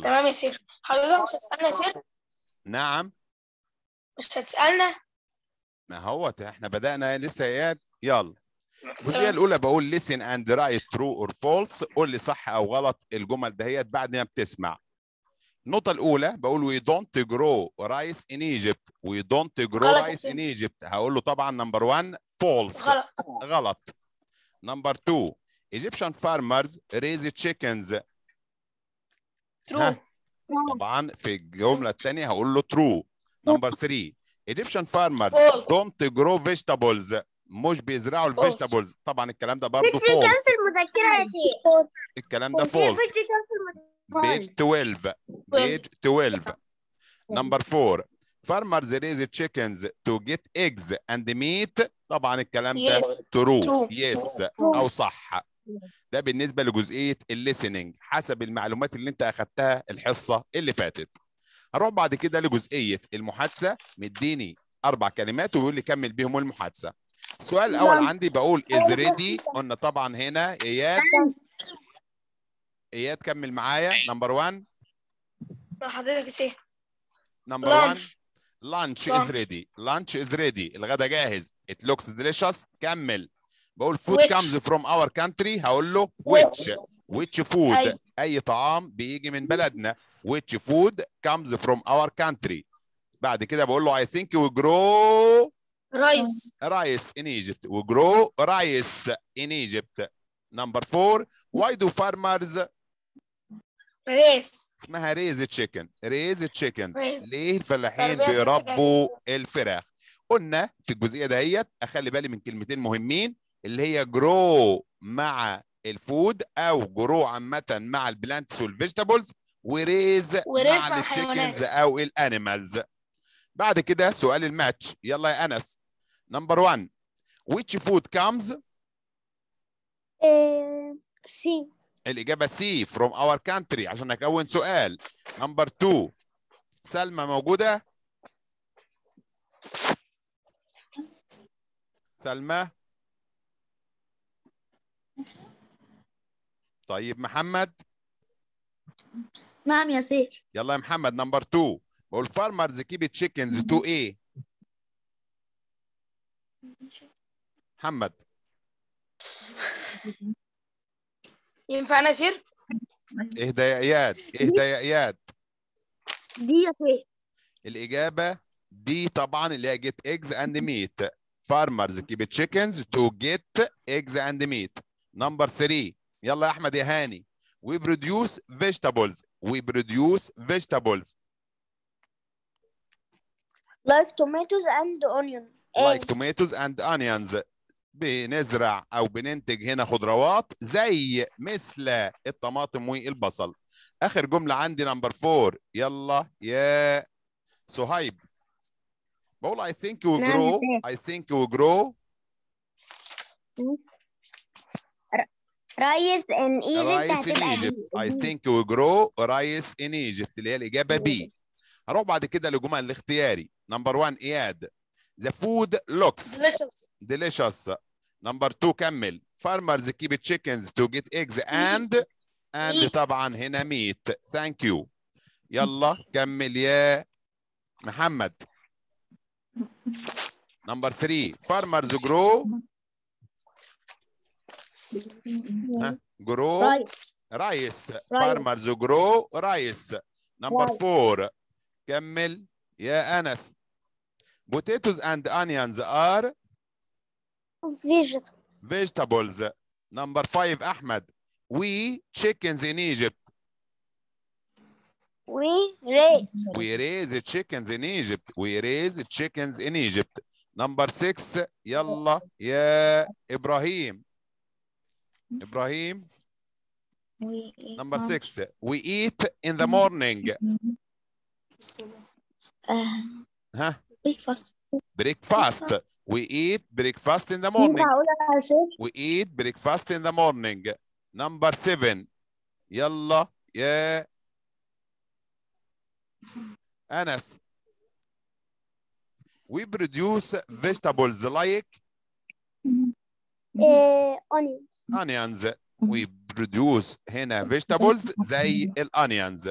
تمام يا سيف حضرتك مش هتسالنا يا سيف نعم مش هتسالنا ما هو احنا بدانا لسه اياد يلا الجزئيه الاولى بقول listen and write true or false قول لي صح او غلط الجمل دهيت بعد ما بتسمع النقطة الأولى بقول we don't grow rice in Egypt we don't grow rice in Egypt هقول له طبعا نمبر 1 false غلط غلط نمبر 2 Egyptian farmers raise chickens True. طبعا في الجمله الثانيه هقول له ترو نمبر 3 ايجيبشن فارمر دونت جرو فيجيتابلز مش بيزرعوا الفيجيتابلز طبعا الكلام ده برضه فولس في المذكره يا شيخ الكلام ده فولس بيج 12 بيج 12 نمبر 4 farmers raise chickens to get eggs and meat طبعا الكلام ده true, يس او صح ده بالنسبه لجزئيه الليسننج حسب المعلومات اللي انت اخذتها الحصه اللي فاتت هروح بعد كده لجزئيه المحادثه مديني اربع كلمات ويقول لي كمل بيهم المحادثه السؤال الاول نعم. عندي بقول از ريدي قلنا طبعا هنا اياد اياد كمل معايا نمبر 1 حضرتك ايه نمبر 1 لانش از ريدي لانش از ريدي الغدا جاهز ات لوكس ديليشس كمل بقول food which. comes from our country هقول له which which food أي, أي طعام بيجي من بلدنا which food comes from our country بعد كده بقول له I think we grow rice rice in Egypt we grow rice in Egypt number four why do farmers ريس اسمها ريز تشيكن ريز تشيكن ليه الفلاحين بيربوا الفراخ قلنا في الجزئيه دهيت اخلي بالي من كلمتين مهمين اللي هي جرو مع الفود او جرو عامه مع البلانتس والفيجيتابلز وريز مع الحيوانات او الانيمالز بعد كده سؤال الماتش يلا يا انس نمبر 1 ويتش فود كامز سي الاجابه سي فروم اور كانتري عشان اكون سؤال نمبر 2 سلمى موجوده سلمى طيب محمد نعم يا سير يلا يا محمد نمبر 2 بقول فارمرز كيب تشيكنز تو ايه محمد ينفع انا سير اهدى يا اياد اهدى يا اياد دي يا سير الاجابه دي طبعا اللي هي جيت ايجز اند ميت فارمرز كيب تشيكنز تو جيت ايجز اند ميت نمبر 3 يلا يا احمد يا هاني وي بروديوس فيجيتابلز وي بروديوس فيجيتابلز لايك توميتوز اند اونيون لايك توميتوز اند اونيونز بنزرع او بننتج هنا خضروات زي مثل الطماطم والبصل اخر جمله عندي نمبر 4 يلا يا سهيب بقول اي ثينك وي جرو اي ثينك وي جرو رايس ان ايجيبت رايس ان ايجيبت اي ثينك وي جرو رايس ان ايجيبت اللي هي الاجابه بي هروح بعد كده لجمل الاختياري نمبر 1 اياد ذا فود لوكس ديليشس نمبر 2 كمل فارمرز كيب تشيكنز تو جيت ايجز اند اند طبعا هنا ميت ثانك يو يلا كمل يا محمد نمبر 3 فارمرز جرو Grow rice. rice. Farmers grow rice. Number rice. four. camel. Yeah, Anas. Potatoes and onions are vegetables. Vegetables. Number five, Ahmed. We chickens in Egypt. We raise. We raise chickens in Egypt. We raise chickens in Egypt. Number six, Yalla. yeah, Ibrahim. Ibrahim. Number six. We eat in the morning. Uh, huh? Breakfast. Breakfast. We eat breakfast in the morning. We eat breakfast in the morning. Number seven. Yalla. Yeah. Anas. We produce vegetables like mm-hmm. آه، onions. onions. We produce هنا vegetables زي onions.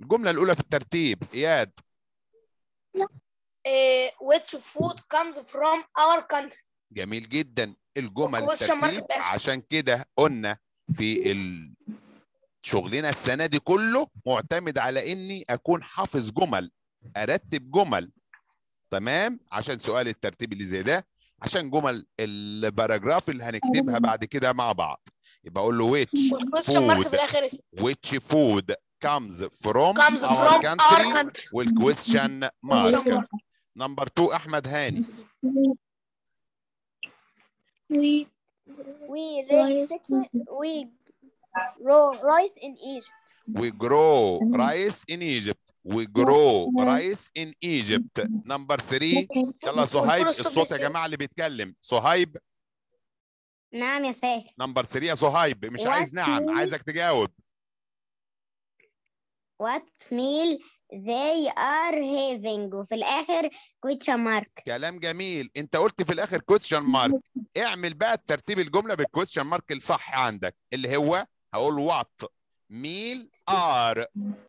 الجمله الاولى في الترتيب اياد آه، which food comes from our country جميل جدا الجمل الترتيب عشان كده قلنا في ال... شغلنا السنه دي كله معتمد على اني اكون حافظ جمل ارتب جمل تمام عشان سؤال الترتيب اللي زي ده عشان جمل الباراجراف اللي هنكتبها أيوة. بعد كده مع بعض يبقى اقول له ويتش فود ويتش فود comes from, comes our, from country our country والكويستشن مارك نمبر 2 احمد هاني we we raise we grow rice in Egypt we grow rice in Egypt وجرو رئيس ان ايجيبت نمبر 3 يلا صهيب الصوت يا جماعه اللي بيتكلم صهيب نعم يا سيد نمبر 3 يا صهيب مش عايز نعم عايزك تجاوب what meal they are having وفي الاخر question mark كلام جميل انت قلت في الاخر question mark اعمل بقى ترتيب الجمله بالquestion mark الصح عندك اللي هو هقول what meal are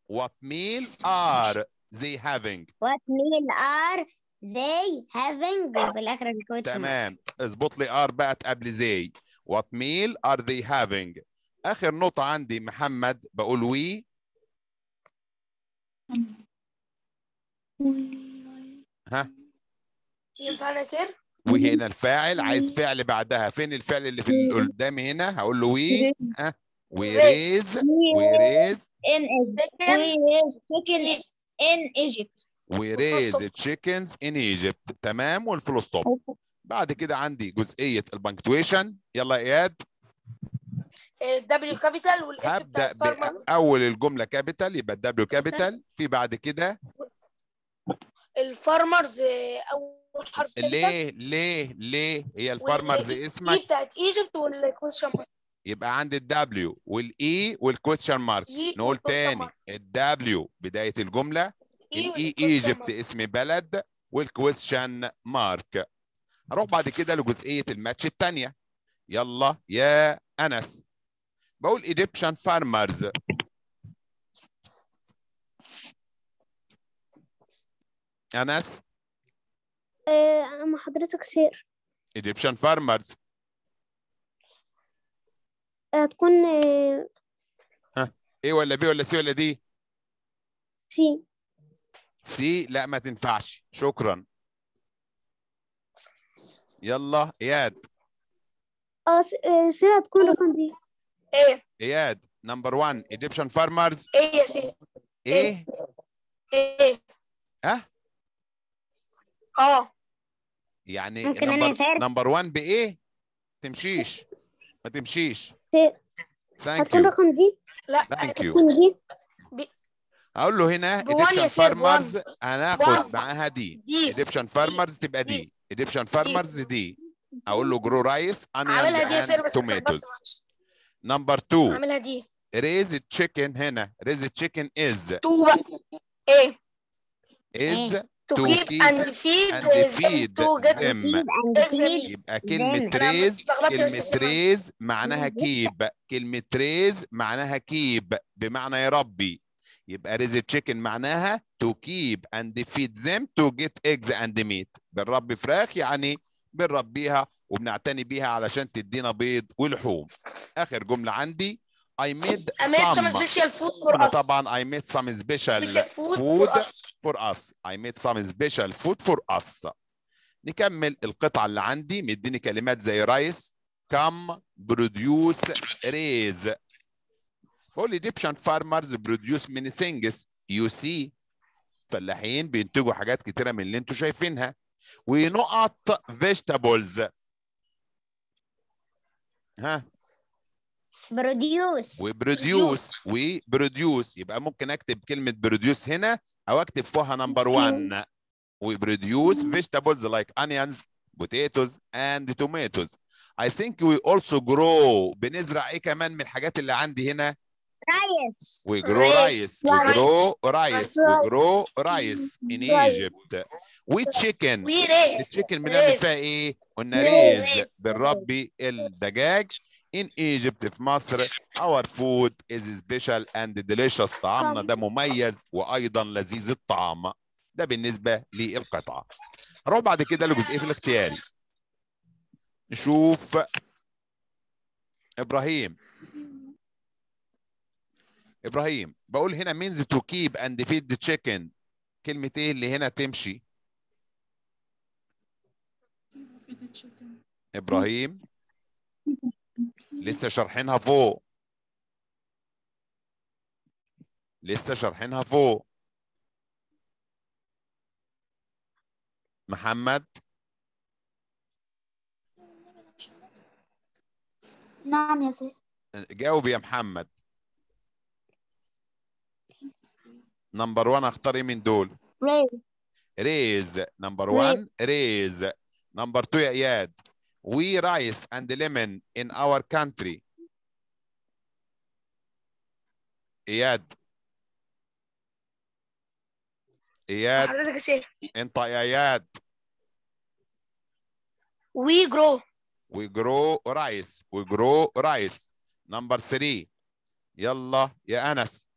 what meal are they having what meal are they having بالاخر الاخر الكوت تمام اظبط لي ار بقى قبل زي what meal are they having اخر نقطه عندي محمد بقول وي ها ينفعنا سر وهنا الفاعل عايز فعل بعدها فين الفعل اللي في قدامي هنا هقول له وي ها We raise, we raise in chicken We raise chickens in Egypt. We raise chickens in Egypt. تمام والفول ستوب. بعد كده عندي جزئية البنكتويشن يلا إياد الدبليو كابيتال والاس هبدأ بأول الجملة كابيتال يبقى الدبليو كابيتال في بعد كده الفارمرز آه، أول حرف ليه ليه ليه هي الفارمرز اسمك دي بتاعت ايجيبت والكويشن يبقى عندي الدبليو والاي والكويشن مارك نقول تاني الدبليو بدايه الجمله e الاي ايجيبت e e اسم بلد والكويشن مارك هروح بعد كده لجزئيه الماتش الثانيه يلا يا انس بقول ايجيبشن فارمرز انس أه حضرتك سير ايجيبشن فارمرز هتكون آه، ها ايه ولا بي ولا سي ولا دي سي سي لا ما تنفعش شكرا يلا اياد اه, آه، سي هتكون رقم دي ايه اياد نمبر 1 ايجيبشن فارمرز ايه يا سي ايه ايه ها اه يعني ممكن نمبر 1 بايه تمشيش ما تمشيش ثانك يو رقم دي لا ثانك يو اقول له هنا ايجيبشن فارمرز هناخد معاها دي ايجيبشن فارمرز تبقى دي ايجيبشن فارمرز دي اقول له جرو رايس انيونز اند توماتوز نمبر 2 اعملها دي ريز تشيكن هنا ريز تشيكن از تو بقى ايه از to, keep, and feed and feed them, them. Exactly. يبقى كلمة ريز كلمة ريز معناها كيب كلمة ريز معناها كيب بمعنى يا ربي يبقى ريز تشيكن معناها to keep and feed them to get eggs and meat بالرب فراخ يعني بنربيها وبنعتني بيها علشان تدينا بيض ولحوم اخر جمله عندي I made, I made some, some special food for us. طبعا I made some special, special food, food for, us. for us. I made some special food for us. نكمل القطعة اللي عندي مديني كلمات زي رايس come produce raise all Egyptian farmers produce many things you see فلاحين بينتجوا حاجات كتيرة من اللي انتوا شايفينها ونقط vegetables ها بروديوس وبروديوس وبروديوس يبقى ممكن اكتب كلمه بروديوس هنا او اكتب فوقها نمبر 1 وبروديوس فيجيتابلز لايك انيونز potatoes and tomatoes I think we also grow بنزرع ايه كمان من الحاجات اللي عندي هنا رايس we grow rice we grow rice we grow rice in Egypt we chicken التشيكن بنعمل فيها ايه قلنا ريز بنربي الدجاج In Egypt في مصر our food is special and delicious طعامنا ده مميز وأيضا لذيذ الطعام ده بالنسبة للقطعة نروح بعد كده لجزئية الاختياري نشوف إبراهيم إبراهيم بقول هنا means to keep and feed the chicken كلمة إيه اللي هنا تمشي إبراهيم لسه شارحينها فوق لسه شارحينها فوق محمد نعم يا سيد جاوب يا محمد نمبر 1 اختار ايه من دول ريز ريز نمبر 1 ريز نمبر 2 يا اياد we rice and lemon in our country. إياد إياد انت يا إياد we grow we grow rice we grow rice number three يلا يا أنس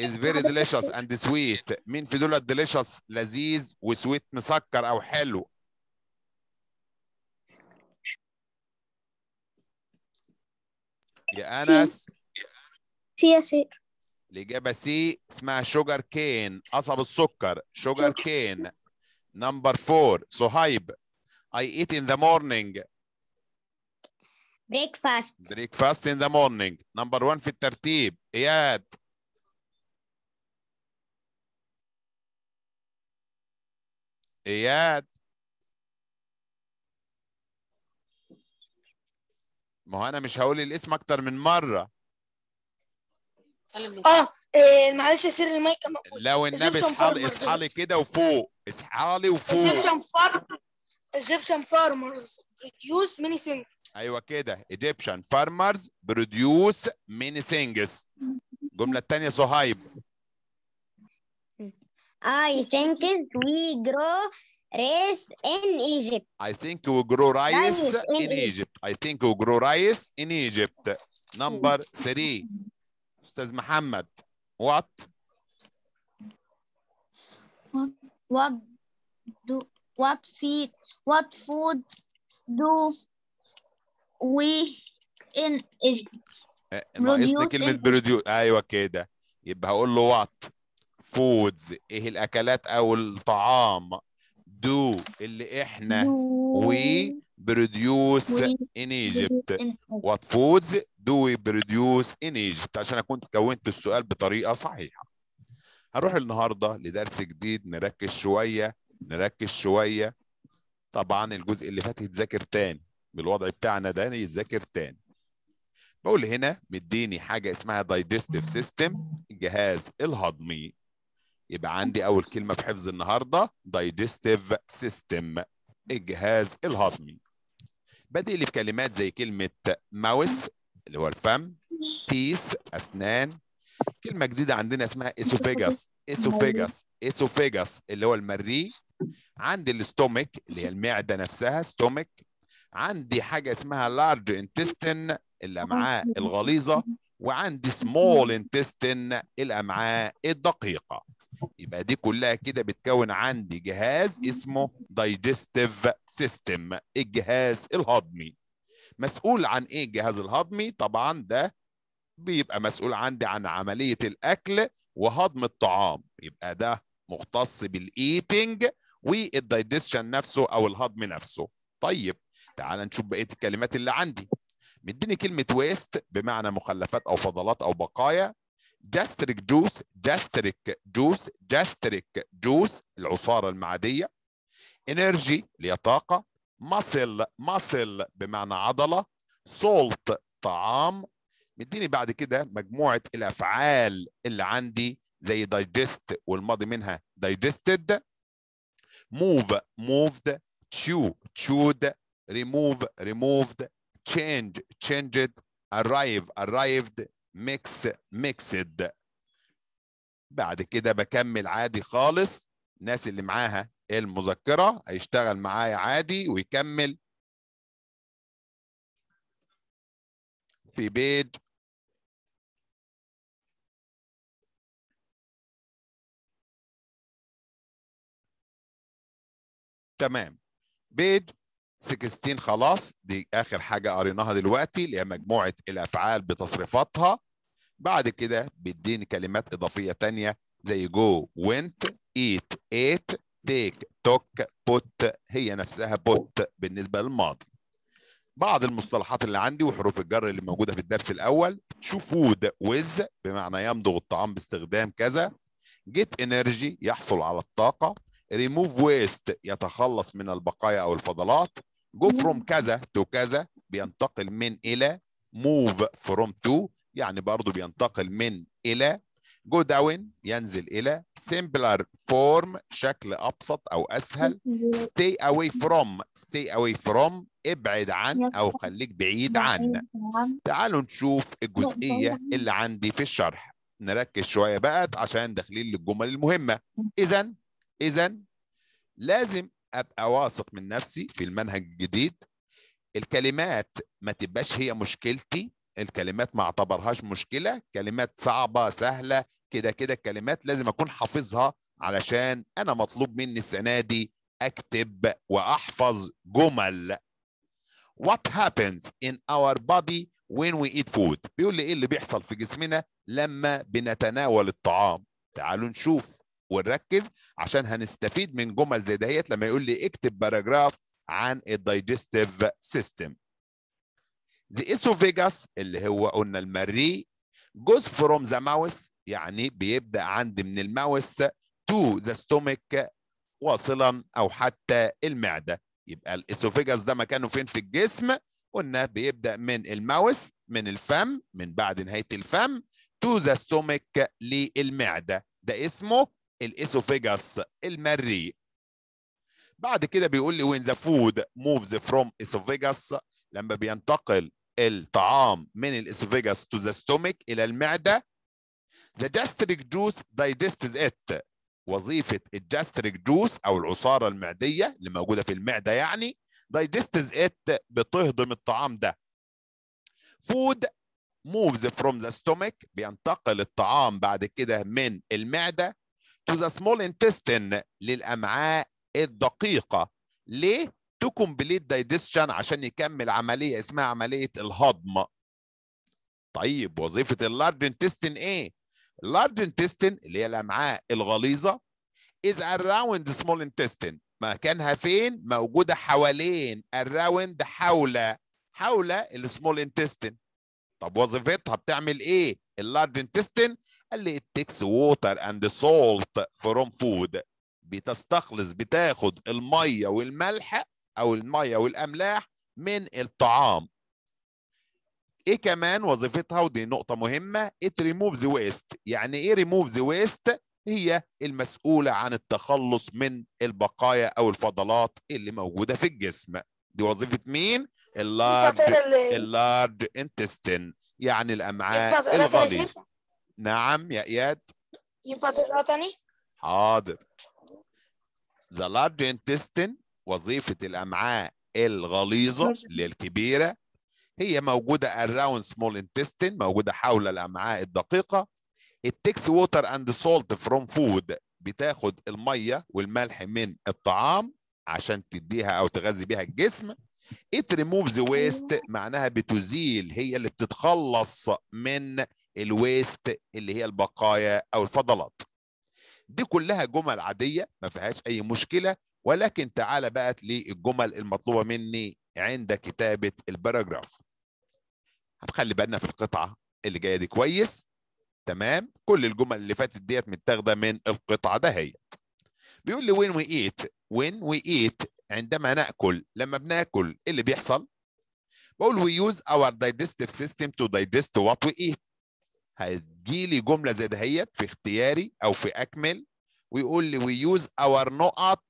It's very delicious and sweet مين في دول delicious لذيذ وسويت مسكر أو حلو يا انس سي يا سير الاجابه سي اسمها شوجر كين قصب السكر شوجر كين نمبر فور صهيب I eat in the morning breakfast breakfast in the morning number 1 في الترتيب اياد اياد ما هو انا مش هقول الاسم اكتر من مره اه إيه، معلش سر المايك لو النبي اصحالي اصحالي كده وفوق اصحالي وفوق ايجيبشن فارمرز ايجيبشن فارمرز بروديوس ميني ثينجز ايوه كده ايجيبشن فارمرز بروديوس ميني ثينجز الجمله الثانيه صهيب اي think وي جرو rice in Egypt. I think we grow rice, rice in, in Egypt. Egypt. I think we grow rice in Egypt. Number three. أستاذ محمد. What? What, what do what feed what food do we in Egypt? ناقصني كلمة بروديوس أيوه كده يبقى هقول له وات فودز إيه الأكلات أو الطعام do اللي احنا we produce in Egypt what foods do we produce in Egypt عشان اكون كونت السؤال بطريقه صحيحه هنروح النهارده لدرس جديد نركز شويه نركز شويه طبعا الجزء اللي فات يتذاكر تاني بالوضع بتاعنا ده يتذاكر تاني بقول هنا مديني حاجه اسمها digestive system الجهاز الهضمي يبقى عندي اول كلمه في حفظ النهارده دايجستيف سيستم الجهاز الهضمي بدي لي في كلمات زي كلمه ماوث اللي هو الفم تيس اسنان كلمه جديده عندنا اسمها اسوفيجاس اسوفيجاس اسوفيجاس اللي هو المريء عندي الاستومك اللي هي المعده نفسها ستومك عندي حاجه اسمها لارج انتستين الامعاء الغليظه وعندي سمول انتستين الامعاء الدقيقه يبقى دي كلها كده بتكون عندي جهاز اسمه دايجستيف سيستم الجهاز الهضمي مسؤول عن ايه الجهاز الهضمي طبعا ده بيبقى مسؤول عندي عن عملية الأكل وهضم الطعام يبقى ده مختص بالإيتنج والدايجستشن نفسه أو الهضم نفسه طيب تعال نشوف بقية الكلمات اللي عندي مديني كلمة ويست بمعنى مخلفات أو فضلات أو بقايا جاستريك جوس جاستريك جوس جاستريك جوس العصارة المعدية انرجي اللي هي طاقة ماسل ماسل بمعنى عضلة سولت طعام مديني بعد كده مجموعة الأفعال اللي عندي زي دايجست والماضي منها دايجستد موف موفد تشو تشود ريموف ريموفد تشينج تشينجد arrive arrived ميكس ميكسد بعد كده بكمل عادي خالص الناس اللي معاها المذكره هيشتغل معايا عادي ويكمل في بيج تمام بيج 16 خلاص دي اخر حاجه قريناها دلوقتي اللي هي مجموعه الافعال بتصريفاتها بعد كده بيديني كلمات اضافيه ثانيه زي جو وينت ايت ايت تيك توك بوت هي نفسها بوت بالنسبه للماضي بعض المصطلحات اللي عندي وحروف الجر اللي موجوده في الدرس الاول شو فود ويز بمعنى يمضغ الطعام باستخدام كذا جيت انرجي يحصل على الطاقه ريموف ويست يتخلص من البقايا او الفضلات جو فروم كذا تو كذا بينتقل من الى موف فروم تو يعني برضه بينتقل من الى جو داون ينزل الى سيمبلر فورم شكل ابسط او اسهل ستي اواي فروم ستي اواي فروم ابعد عن او خليك بعيد عن تعالوا نشوف الجزئيه اللي عندي في الشرح نركز شويه بقى عشان داخلين للجمل المهمه اذا اذا لازم ابقى واثق من نفسي في المنهج الجديد الكلمات ما تبقاش هي مشكلتي الكلمات ما اعتبرهاش مشكله كلمات صعبه سهله كده كده الكلمات لازم اكون حافظها علشان انا مطلوب مني السنه دي اكتب واحفظ جمل What happens in our body when we eat food؟ بيقول لي ايه اللي بيحصل في جسمنا لما بنتناول الطعام؟ تعالوا نشوف ونركز عشان هنستفيد من جمل زي دهيت لما يقول لي اكتب باراجراف عن الدايجستيف سيستم The esophagus اللي هو قلنا المريء goes from the mouth يعني بيبدأ عندي من الماوس to the stomach واصلا أو حتى المعدة يبقى الاسوفيجاس ده مكانه فين في الجسم قلنا بيبدأ من الماوس من الفم من بعد نهاية الفم to the stomach للمعدة ده اسمه الاسوفيجاس المري بعد كده بيقول لي when the food moves from اسوفيجاس لما بينتقل الطعام من الاسوفيجاس to the stomach الى المعده the جاستريك جوس دايجستز ات وظيفه الجاستريك جوس او العصاره المعديه اللي موجوده في المعده يعني دايجستز ات بتهضم الطعام ده food moves from the stomach بينتقل الطعام بعد كده من المعده to the small intestine للأمعاء الدقيقة ليه؟ to complete digestion عشان يكمل عملية اسمها عملية الهضم طيب وظيفة اللارج intestine ايه؟ اللارج intestine اللي هي الأمعاء الغليظة is around the small intestine مكانها فين؟ موجودة حوالين around حول حول السمول intestine طب وظيفتها بتعمل ايه؟ اللارج intestine قال لي ووتر اند سولت فروم فود بتستخلص بتاخد الميه والملح او الميه والاملاح من الطعام ايه كمان وظيفتها ودي نقطه مهمه ات ريموف ذا ويست يعني ايه ريموف ذا ويست هي المسؤوله عن التخلص من البقايا او الفضلات اللي موجوده في الجسم دي وظيفه مين اللارج اللارج intestine يعني الأمعاء الغليظ نعم يا إياد ينفع تاني؟ حاضر The large intestine وظيفة الأمعاء الغليظة للكبيرة هي موجودة around small intestine موجودة حول الأمعاء الدقيقة It takes water and salt from food بتاخد المية والملح من الطعام عشان تديها أو تغذي بيها الجسم it removes the waste أيوة. معناها بتزيل هي اللي بتتخلص من الويست اللي هي البقايا او الفضلات دي كلها جمل عادية ما فيهاش أي مشكلة ولكن تعال بقى للجمل المطلوبة مني عند كتابة الباراجراف هنخلي بالنا في القطعة اللي جاية دي كويس تمام كل الجمل اللي فاتت ديت متاخدة من القطعة دهيت بيقول لي وين وي ايت when we eat عندما ناكل لما بناكل إيه اللي بيحصل بقول we use our digestive system to digest what we eat لي جمله زي دهيت في اختياري او في اكمل ويقول لي we use our نقط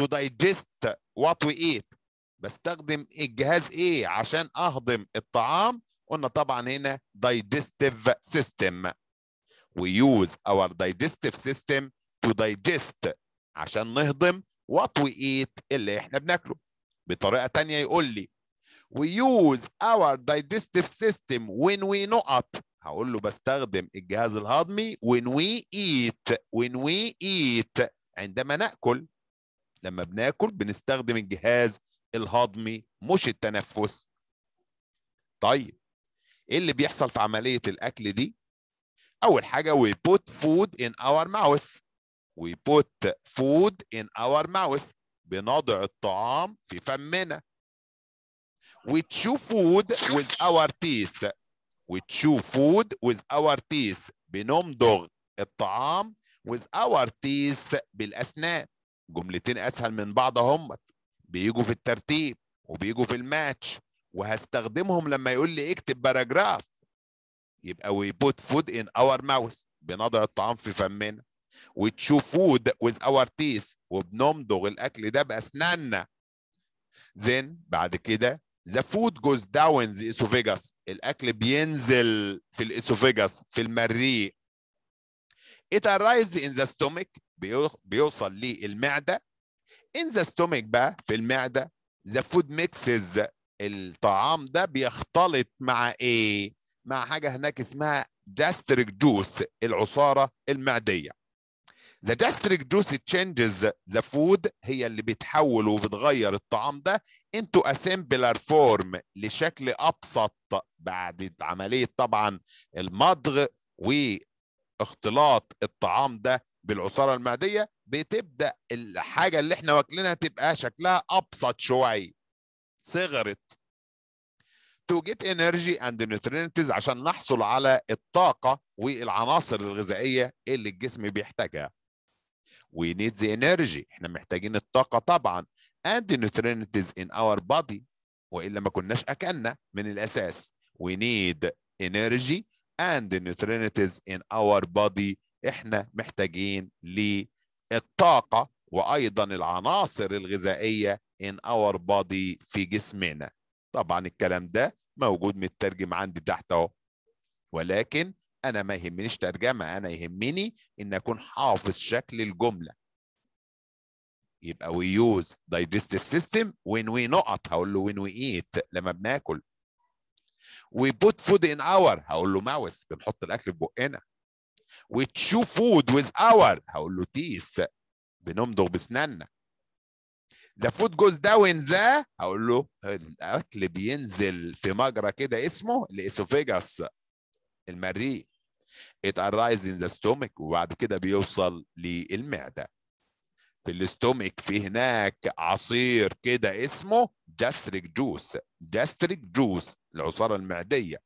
to digest what we eat بستخدم الجهاز ايه عشان اهضم الطعام قلنا طبعا هنا digestive system we use our digestive system to digest عشان نهضم وطويقة اللي احنا بناكله بطريقة تانية يقول لي we use our digestive system when we نقط هقول له بستخدم الجهاز الهضمي when we eat when we eat عندما ناكل لما بناكل بنستخدم الجهاز الهضمي مش التنفس طيب ايه اللي بيحصل في عمليه الاكل دي اول حاجه we put food in our mouth we put food in our mouth بنضع الطعام في فمنا we chew food with our teeth we chew food with our teeth بنمضغ الطعام with our teeth بالأسنان جملتين أسهل من بعض هم بيجوا في الترتيب وبيجوا في الماتش وهستخدمهم لما يقول لي اكتب باراجراف يبقى we put food in our mouth بنضع الطعام في فمنا وتشوف فود food with our teeth وبنمضغ الأكل ده بأسناننا. Then بعد كده the food goes down the esophagus الأكل بينزل في الإسوفيجاس في المريء. It arrives in the stomach بيوصل للمعدة. In the stomach بقى في المعدة the food mixes الطعام ده بيختلط مع ايه؟ مع حاجه هناك اسمها جاستريك جوس العصاره المعديه. The gastric juice changes the food هي اللي بتحول وبتغير الطعام ده into a simpler form لشكل أبسط بعد عملية طبعا المضغ واختلاط الطعام ده بالعصارة المعدية بتبدأ الحاجة اللي احنا واكلينها تبقى شكلها أبسط شوية صغرت to get energy and nutrients عشان نحصل على الطاقة والعناصر الغذائية اللي الجسم بيحتاجها We need the energy احنا محتاجين الطاقة طبعا and the nutrients in our body وإلا ما كناش أكلنا من الأساس We need energy and the nutrients in our body احنا محتاجين للطاقة وأيضا العناصر الغذائية in our body في جسمنا طبعا الكلام ده موجود مترجم عندي تحت اهو ولكن انا ما يهمنيش ترجمه انا يهمني ان اكون حافظ شكل الجمله يبقى وي يوز دايجستيف سيستم وين وي نقط هقول له وين وي ايت لما بناكل وي بوت فود ان اور هقول له ماوس بنحط الاكل في بقنا وي تشو فود وذ اور هقول له تيس بنمضغ بسناننا ذا فود جوز داون ذا هقول له الاكل بينزل في مجرى كده اسمه الاسوفيجاس المريء it arises in the stomach وبعد كده بيوصل للمعدة في الاستومك في هناك عصير كده اسمه gastric juice gastric juice العصارة المعدية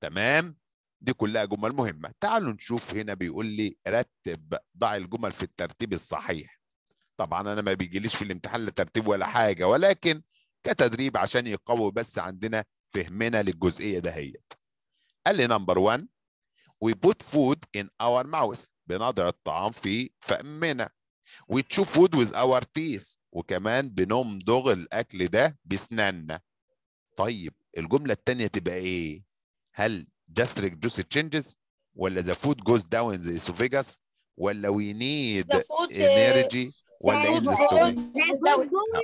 تمام دي كلها جمل مهمة تعالوا نشوف هنا بيقول لي رتب ضع الجمل في الترتيب الصحيح طبعا انا ما بيجيليش في الامتحان لا ترتيب ولا حاجة ولكن كتدريب عشان يقوي بس عندنا فهمنا للجزئية دهيت قال لي نمبر 1 we put food in our mouth بنضع الطعام في فمنا we chew food with our teeth وكمان بنمضغ الاكل ده بسناننا طيب الجمله الثانيه تبقى ايه هل gastric juice changes ولا the food goes down in the esophagus ولا we need energy ولا in the stomach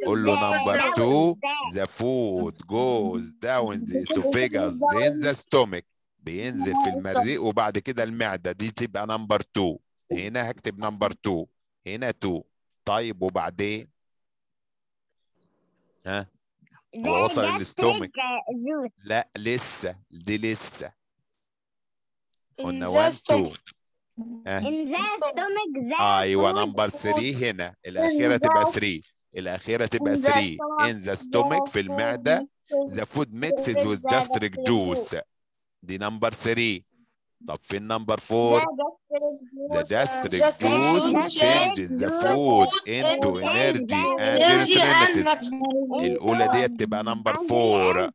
هقول له نمبر 2 the food goes down the esophagus in the stomach بينزل في المريء وبعد كده المعده دي تبقى نمبر 2 هنا هكتب نمبر 2 هنا 2 طيب وبعدين ها هو وصل الاستومك لا لسه دي لسه قلنا 1 2 آه، ايوه نمبر 3 هنا الاخيره تبقى 3 الاخيره تبقى 3 ان ذا ستومك في المعده ذا فود ميكسز وذ جاستريك جوس دي نمبر 3 طب فين نمبر 4 The gastric juice changes the food into energy and nutrients الأولى ديت تبقى نمبر 4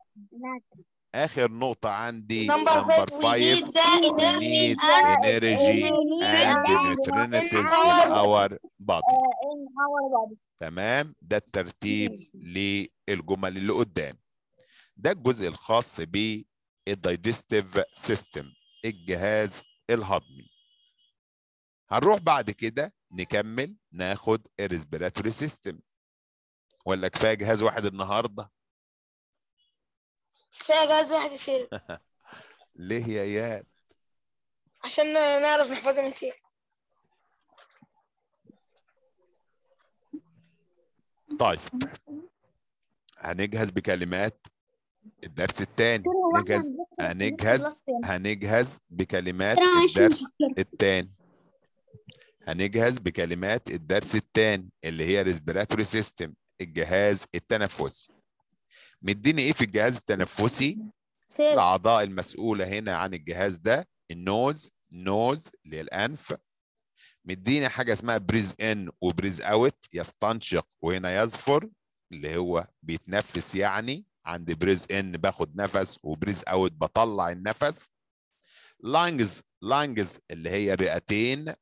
آخر نقطة عندي نمبر 5 we energy and nutrients uh, in our body تمام ده الترتيب للجمل اللي قدام ده الجزء الخاص بيه الدايجستيف سيستم الجهاز الهضمي هنروح بعد كده نكمل ناخد الريسبيراتوري سيستم ولا كفايه جهاز واحد النهارده كفايه جهاز واحد يصير ليه يا اياد عشان نعرف نحفظه من سير طيب هنجهز بكلمات الدرس الثاني نجهز هنجهز هنجهز بكلمات الدرس الثاني هنجهز بكلمات الدرس الثاني اللي هي ريسبيراتوري سيستم الجهاز التنفسي مديني ايه في الجهاز التنفسي الاعضاء المسؤوله هنا عن الجهاز ده النوز نوز اللي هي الانف حاجه اسمها بريز ان وبريز اوت يستنشق وهنا يزفر اللي هو بيتنفس يعني عندي بريز ان باخد نفس وبريز اوت بطلع النفس لانجز لانجز اللي هي الرئتين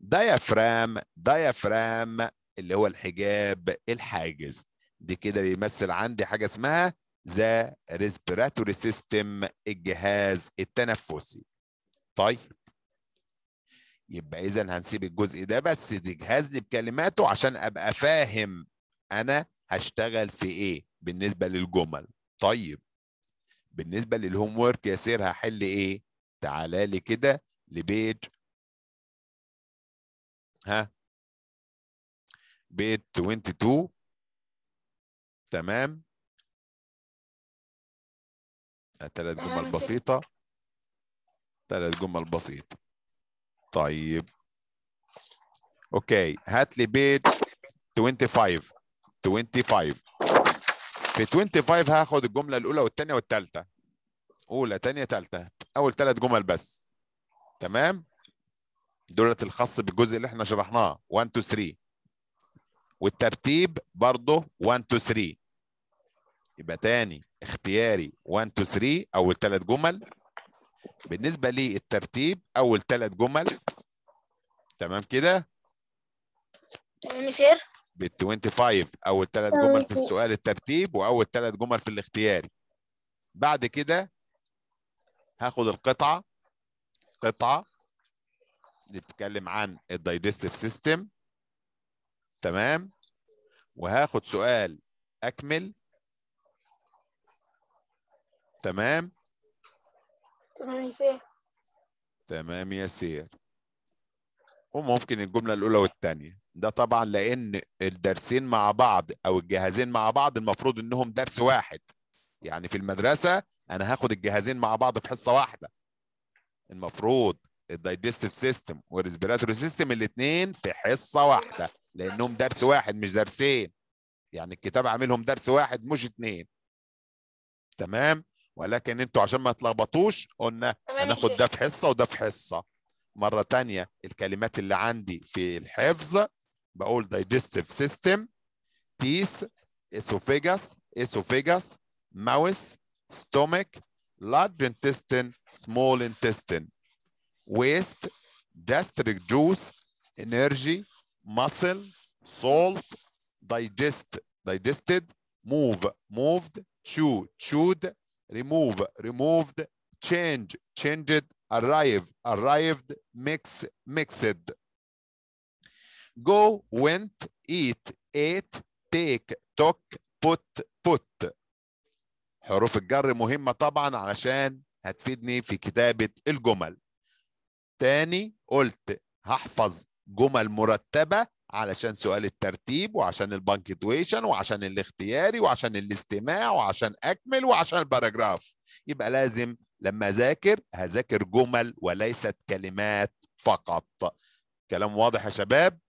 ديافرام ديافرام اللي هو الحجاب الحاجز دي كده بيمثل عندي حاجه اسمها ذا ريسبيراتوري سيستم الجهاز التنفسي طيب يبقى اذا هنسيب الجزء ده بس دي جهاز لي بكلماته عشان ابقى فاهم انا هشتغل في ايه بالنسبه للجمل طيب بالنسبه للهوم ورك يا سير هحل ايه تعالى لي كده لبيج ها بيج 22 تمام ثلاث آه، جمل بسيطه ثلاث جمل بسيطه طيب اوكي هات لي بيت 25 25 في 25 هاخد الجمله الاولى والثانيه والثالثه اولى ثانيه ثالثه اول ثلاث جمل بس تمام دولت الخاص بالجزء اللي احنا شرحناه 1 2 3 والترتيب برضه 1 2 3 يبقى ثاني اختياري 1 2 3 اول ثلاث جمل بالنسبه لي الترتيب اول ثلاث جمل تمام كده تمام يا بال 25 اول ثلاث جمل في طيب. السؤال الترتيب واول ثلاث جمل في الاختياري بعد كده هاخد القطعه قطعه نتكلم عن الدايجستيف سيستم تمام وهاخد سؤال اكمل تمام تمام يا سير تمام يا سير وممكن الجمله الاولى والثانيه ده طبعا لان الدرسين مع بعض او الجهازين مع بعض المفروض انهم درس واحد يعني في المدرسه انا هاخد الجهازين مع بعض في حصه واحده المفروض الدايجستيف سيستم والريسبيراتوري سيستم الاثنين في حصه واحده لانهم درس واحد مش درسين يعني الكتاب عاملهم درس واحد مش اثنين تمام ولكن انتوا عشان ما تلخبطوش قلنا هناخد ده في حصه وده في حصه مره تانية الكلمات اللي عندي في الحفظ بقول digestive system teeth esophagus esophagus mouth stomach large intestine small intestine waste gastric juice energy muscle salt digest digested move moved chew chewed remove removed change changed arrive arrived mix mixed Go, went, eat, ate, take, took, put, put. حروف الجر مهمة طبعا علشان هتفيدني في كتابة الجمل. تاني قلت هحفظ جمل مرتبة علشان سؤال الترتيب وعشان البنكتويشن وعشان الاختياري وعشان الاستماع وعشان اكمل وعشان الباراجراف يبقى لازم لما اذاكر هذاكر جمل وليست كلمات فقط كلام واضح يا شباب